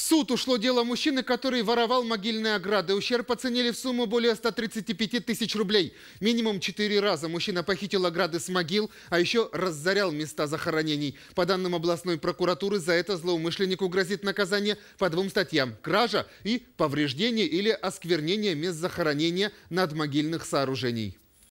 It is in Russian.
суд ушло дело мужчины, который воровал могильные ограды. Ущерб оценили в сумму более 135 тысяч рублей. Минимум четыре раза мужчина похитил ограды с могил, а еще разорял места захоронений. По данным областной прокуратуры, за это злоумышленнику грозит наказание по двум статьям – кража и повреждение или осквернение мест захоронения над могильных сооружений.